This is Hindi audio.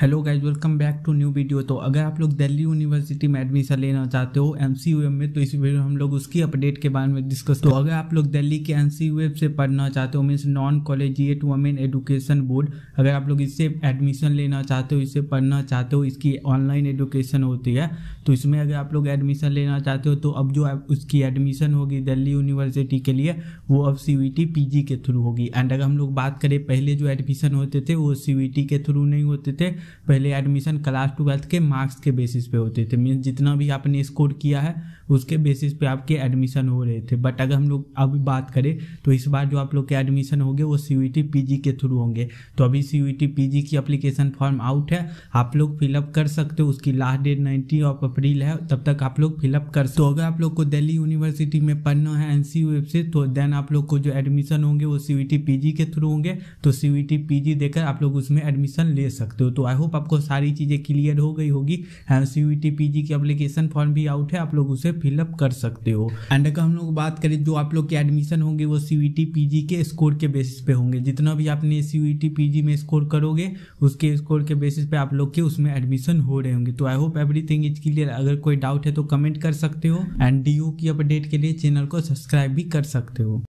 hello guys welcome back to new video तो अगर आप लोग दिल्ली यूनिवर्सिटी में एडमिशन लेना चाहते हो एम में तो इस वीडियो हम लोग उसकी अपडेट के बारे में डिस्कस तो अगर आप लोग दिल्ली के एम से पढ़ना चाहते हो means non to women education board अगर आप लोग इससे एडमिशन लेना चाहते हो इससे पढ़ना चाहते हो इसकी ऑनलाइन एडुकेशन होती है तो इसमें अगर आप लोग एडमिशन लेना चाहते हो तो अब जो उसकी एडमिशन होगी दिल्ली यूनिवर्सिटी के लिए वो अब सी वी के थ्रू होगी एंड अगर हम लोग बात करें पहले जो एडमिशन होते थे वो सी के थ्रू नहीं होते थे पहले एडमिशन क्लास ट्वेल्थ के मार्क्स के बेसिस पे होते थे मीन्स जितना भी आपने स्कोर किया है उसके बेसिस पे आपके एडमिशन हो रहे थे बट अगर हम लोग अभी बात करें तो इस बार जो आप लोग के एडमिशन होंगे वो सी यू के थ्रू होंगे तो अभी सी यू की अप्लीकेशन फॉर्म आउट है आप लोग फिलअप कर सकते हो उसकी last date nineteen of April है तब तक आप लोग फिलअप कर सकते हो तो अगर आप लोग को दिल्ली यूनिवर्सिटी में पढ़ना है एन वेब से तो देन आप लोग को जो एडमिशन होंगे वो सी यू के थ्रू होंगे तो सी यू देकर आप लोग उसमें एडमिशन ले सकते हो तो आई होप आपको सारी चीज़ें क्लियर हो गई होगी C U T P G की अप्लीकेशन फॉर्म भी आउट है आप लोग उसे फिलअप कर सकते हो एंड अगर हम लोग बात करें जो आप लोग के एडमिशन होंगे वो C U T P G के स्कोर के बेसिस पे होंगे जितना भी आपने C U T P G में स्कोर करोगे उसके स्कोर के बेसिस पे आप लोग के उसमें एडमिशन हो रहे होंगे तो I hope everything is clear अगर कोई डाउट है तो कमेंट कर सकते हो एंड डी की अपडेट के लिए चैनल को सब्सक्राइब भी कर सकते हो